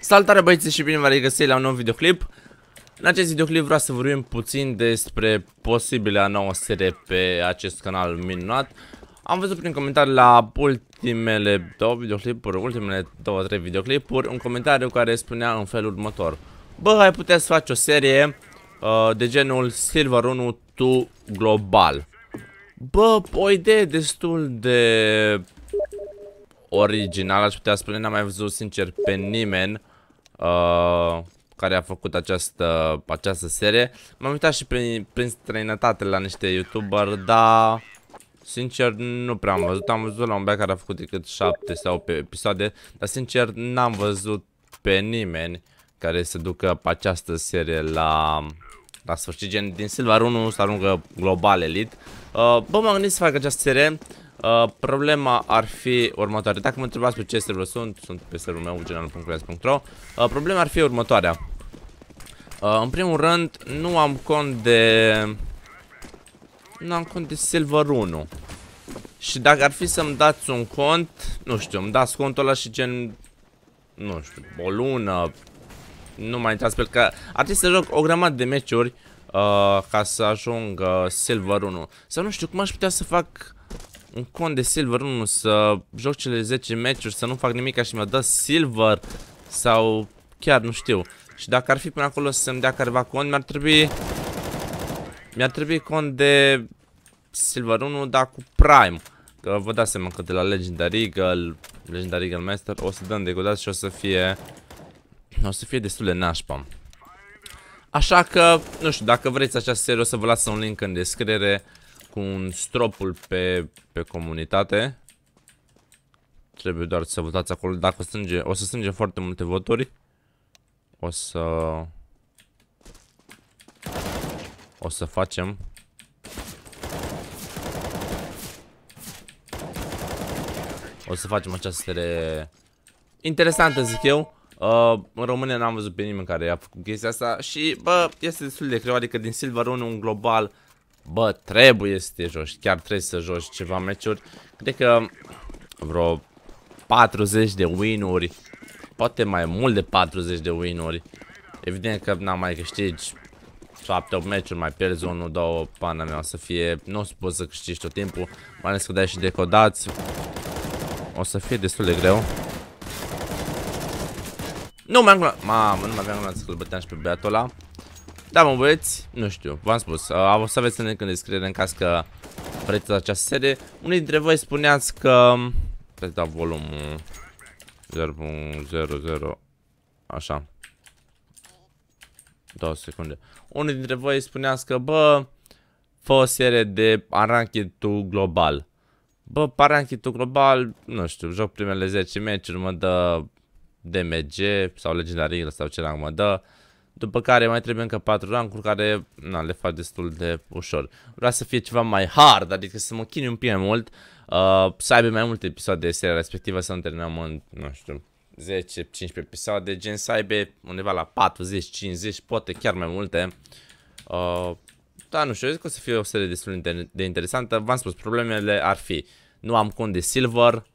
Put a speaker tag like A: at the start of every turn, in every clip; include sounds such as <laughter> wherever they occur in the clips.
A: Salutare băieți și bine v-am regăsit la un nou videoclip În acest videoclip vreau să vorbim puțin despre posibilea nouă serie pe acest canal minunat Am văzut prin comentarii la ultimele două videoclipuri, ultimele două, trei videoclipuri Un comentariu care spunea în felul următor Bă, ai putea să faci o serie uh, de genul Silver 1 tu global Bă, o idee destul de original, aș putea spune, n-am mai văzut sincer pe nimeni uh, care a făcut această, această serie. M-am uitat și prin, prin străinătate la niște youtuber, dar sincer nu prea am văzut. Am văzut la un băiat care a făcut decât 7 sau 8 episoade, dar sincer n-am văzut pe nimeni care se ducă pe această serie la, la sfârșit, gen din Silver 1 să aruncă global Elite. Uh, bă, m-am gândit să fac această serie, Uh, problema ar fi următoarea. Dacă mă întrebați pe ce server sunt, sunt pe serverul meu, general.culeas.ro uh, Problema ar fi următoarea. Uh, în primul rând, nu am cont de... Nu am cont de Silver 1. Și dacă ar fi să-mi dați un cont, nu știu, îmi dați contul ăla și gen... Nu știu, o lună... Nu mai intrați pentru că ar trebui să joc o grămadă de meciuri uh, ca să ajung uh, Silver 1. Sau nu știu cum aș putea să fac un con de silver nu să joc cele 10 meciuri, să nu fac nimic și mi-a dat silver sau chiar nu știu. Și dacă ar fi până acolo să-mi dea careva con, mi-ar trebui mi-ar trebui con de silver 1, dar cu prime. Că vă dați seama că de la Legendary Eagle, Legendary Eagle Master, o să dăm de godat și o să fie o să fie destul de nașpa. Așa că, nu știu, dacă vreți această serie o să vă las un link în descriere cu un stropul pe, pe comunitate. Trebuie doar să votați acolo. Dacă o, strânge, o să strângem foarte multe voturi. O să... O să facem O să facem această serie interesantă, zic eu. Uh, în România n-am văzut pe nimeni care a făcut chestia asta și, bă, este destul de greu, adică din Silver 1 un global Bă, trebuie să te joci, chiar trebuie să joci ceva meciuri. Cred că vreo 40 de win-uri, poate mai mult de 40 de win-uri. Evident că n-am mai câștigi 7-8 meciuri, mai pierzi 1-2, pana mea, o să fie, nu o să poți să câștigi tot timpul, mai ales că dai și decodați. O să fie destul de greu. Nu mai am Mamă, nu mai aveam glumat să-l băteam și pe băiatul ăla. Da, mă băieți, nu știu, v-am spus, uh, o să aveți link în descriere în caz că vreți această serie. Unii dintre voi spuneați că... Trebuie um, da volumul 0.00 Așa Două secunde Unul dintre voi spuneați că, bă, fă o serie de ranked global Bă, pe global, nu știu, joc primele 10 meciuri, mă dă DMG sau Legendary sau ce rang mă dă după care mai trebuie încă 4 rancuri care na, le fac destul de ușor. Vreau să fie ceva mai hard, adică să mă chinui un pic mai mult, uh, să aibă mai multe episoade de seria respectivă, să nu terminăm în, nu știu, 10-15 episoade, gen să aibă undeva la 40-50, poate chiar mai multe. Uh, da, nu știu, eu zic că o să fie o serie destul de interesantă. V-am spus, problemele ar fi, nu am cont de silver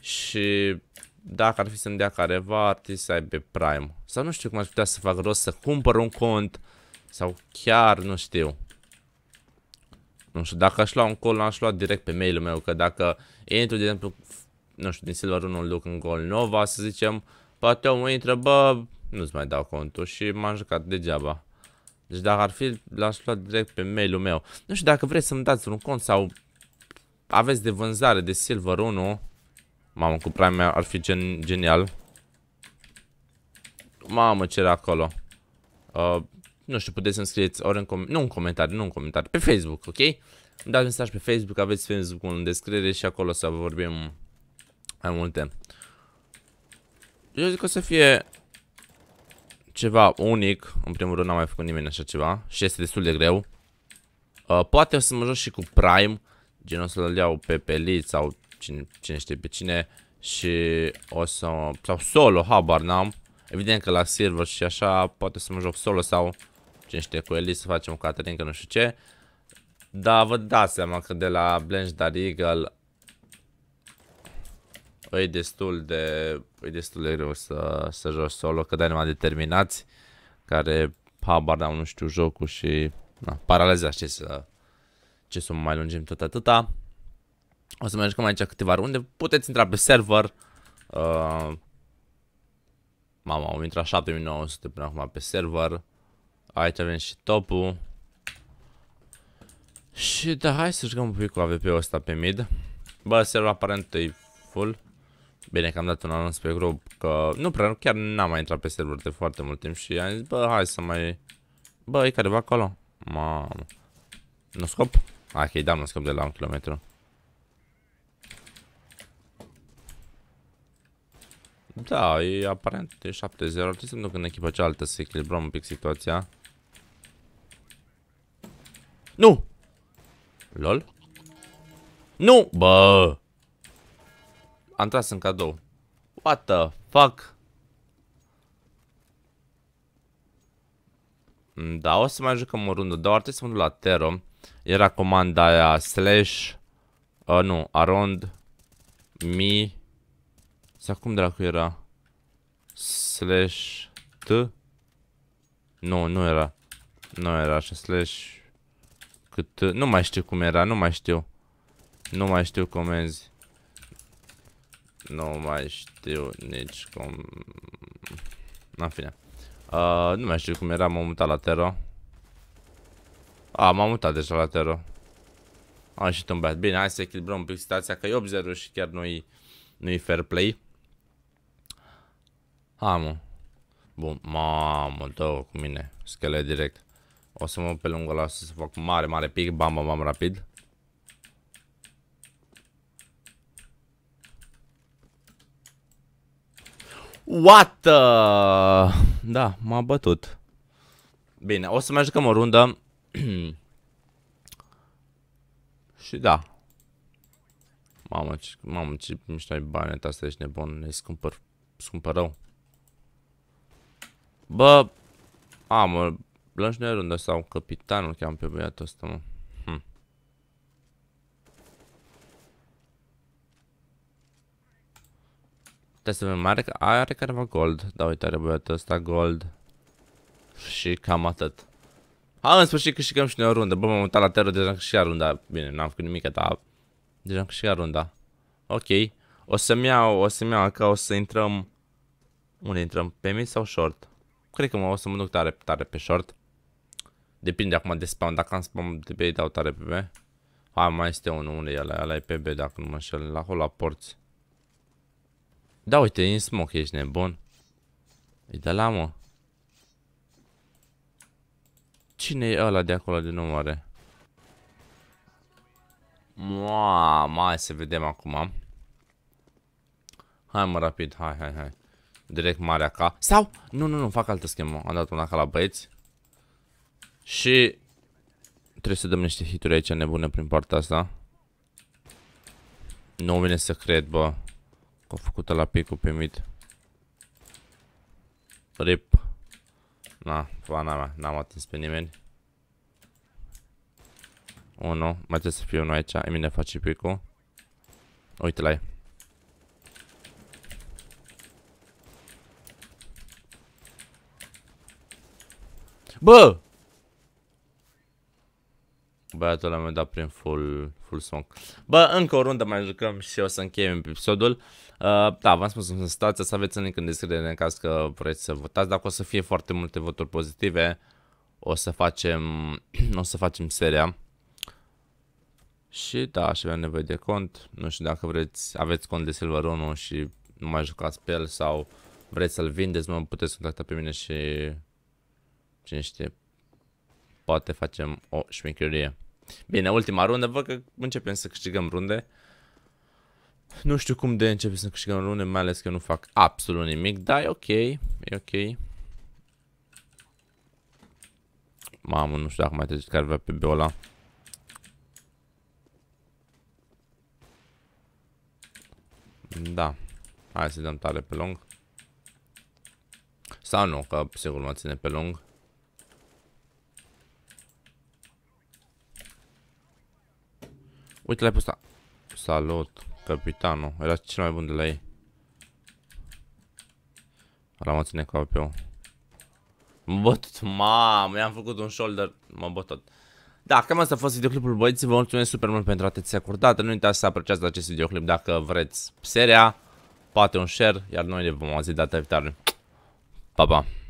A: și dacă ar fi să-mi dea careva, ar trebui să aibă prime. Sau nu știu cum aș putea să fac rost să cumpăr un cont Sau chiar nu știu Nu știu, dacă aș lua un call, l-aș lua direct pe mailul meu Că dacă intru, de exemplu, nu știu, din Silver 1 duc în Gol Nova, să zicem Poate omul intră, bă, nu-ți mai dau contul și m-am jucat degeaba Deci dacă ar fi, l-aș lua direct pe mailul meu Nu știu, dacă vreți să-mi dați un cont sau aveți de vânzare de Silver 1 Mamă, cu Prime ar fi gen genial Mamă, ce era acolo. Uh, nu știu, puteți să-mi scrieți ori în com nu în comentarii, nu în comentarii, pe Facebook, ok? Îmi dați mesaj pe Facebook, aveți Facebook în descriere și acolo să vorbim mai multe. Eu zic că o să fie ceva unic. În primul rând n-a mai făcut nimeni așa ceva și este destul de greu. Uh, poate o să mă joc și cu Prime, gen o să-l iau pe Pelit sau cine, cine știe pe cine și o să... sau solo, habar n-am. Evident că la server și așa poate să mă joc solo sau cine știe cu Elise să facem Caterin că nu știu ce. Dar vă dați seama că de la Blanche Dar Eagle e destul de, e destul de greu să, să joci solo, că dai numai determinați care habar n nu știu jocul și na, paraleza ce să, ce să mai lungim tot atâta. O să mai aici câteva runde, puteți intra pe server, uh, Mama, am intrat 7900 până acum pe server. Aici avem și topul. Și da, hai să jucăm un pic cu AVP-ul ăsta pe mid. Bă, server aparent e full. Bine că am dat un anunț pe grup că nu prea, chiar n-am mai intrat pe server de foarte mult timp și am zis, bă, hai să mai... Bă, e careva acolo. Mamă. Nu scop? Ah, ok, da, nu scop de la un kilometru. Da, e aparent de 7-0. Ar trebui să-mi duc în echipa cealaltă să echilibrăm un pic situația. Nu! LOL? Nu! Bă! Am tras în cadou. What the fuck? Mm, da, o să mai jucăm o rundă, dar ar trebui să mă duc la Tero. Era comanda aia slash... Uh, nu, arond... Mi... Sau cum dracu era? Slash T? Nu, nu era. Nu era așa, slash... Cât... Nu mai știu cum era, nu mai știu. Nu mai știu comenzi. Nu mai știu nici cum... În fine. Uh, nu mai știu cum era, m-am mutat la Tero. A, m-am mutat deja la Tero. Am și tâmbat. Bine, hai să echilibrăm un pic situația, că e 8-0 și chiar nu-i nu, fair play. Hai, mă. Bun, mamă, dă cu mine. Schele direct. O să mă pe lungul ăla să fac mare, mare pic. Bam, bam, bam, rapid. What the... Da, m-a bătut. Bine, o să mai jucăm o rundă. <clears throat> Și da. Mamă, ce, mamă, ce mișto ai bani, asta ești nebun, ne scumpăr, scumpăr rău. Bă, a, mă, blășnerul de sau capitanul cheam pe băiatul ăsta, mă. Hm. Trebuie să vedem, are, are careva gold. Da, uite, are băiatul ăsta gold. Și cam atât. Am în sfârșit câștigăm și noi o rundă. Bă, m-am uitat la terror, deja am câștigat runda. Bine, n-am făcut nimic, dar deja am câștigat runda. Ok. O să-mi iau, o să-mi iau, ca o să intrăm... Unde intrăm? Pe mid sau short? cred că mă o să mă duc tare, tare pe short. Depinde acum de spam, dacă am spam de pe dau tare pe B. A, mai este unul, unde e ăla? Ăla e pe B, dacă nu mă înșel, la acolo la porți. Da, uite, e smoke, ești nebun. E de la, mă. Cine e ăla de acolo de numare? Moa, mai să vedem acum. Hai mă rapid, hai, hai, hai. Direct marea ca. Sau, nu, nu, nu, fac altă schemă. Am dat una ca la băieți. Și trebuie să dăm niște hituri aici nebune prin partea asta. Nu vine să cred, bă. Că a făcut la picul pe mid. Rip. Na, pana mea, n-am atins pe nimeni. Unu, mai trebuie să fie unul aici, mine face picul. Uite la ei. Bă! Băiatul ăla mi-a dat prin full, full song. Bă, încă o rundă mai jucăm și o să încheiem episodul. Uh, da, v-am spus în situația să aveți un link în descriere în caz că vreți să votați. Dacă o să fie foarte multe voturi pozitive, o să facem, <clears throat> o să facem seria. Și da, și avem nevoie de cont. Nu știu dacă vreți, aveți cont de Silver 1 și nu mai jucați pe el sau vreți să-l vindeți, mă puteți contacta pe mine și Cine știe, poate facem o șmecherie. Bine, ultima rundă, văd că începem să câștigăm runde. Nu știu cum de începem să câștigăm runde, mai ales că nu fac absolut nimic, dar e ok, e ok. Mamă, nu știu dacă mai trece careva pe Beola. Da. Hai să dăm tare pe lung. Sau nu, că sigur mă ține pe lung. Uite, l-ai pus Salut, capitanul. Era cel mai bun de la ei. Ala mă ține ca pe Mă bătut, mamă, i-am făcut un shoulder, mă bătut. Da, cam asta a fost videoclipul, băieți, vă mulțumesc super mult pentru atenția acordată, nu uitați să apreciați acest videoclip dacă vreți seria, poate un share, iar noi ne vom auzi data viitoare. Pa, pa!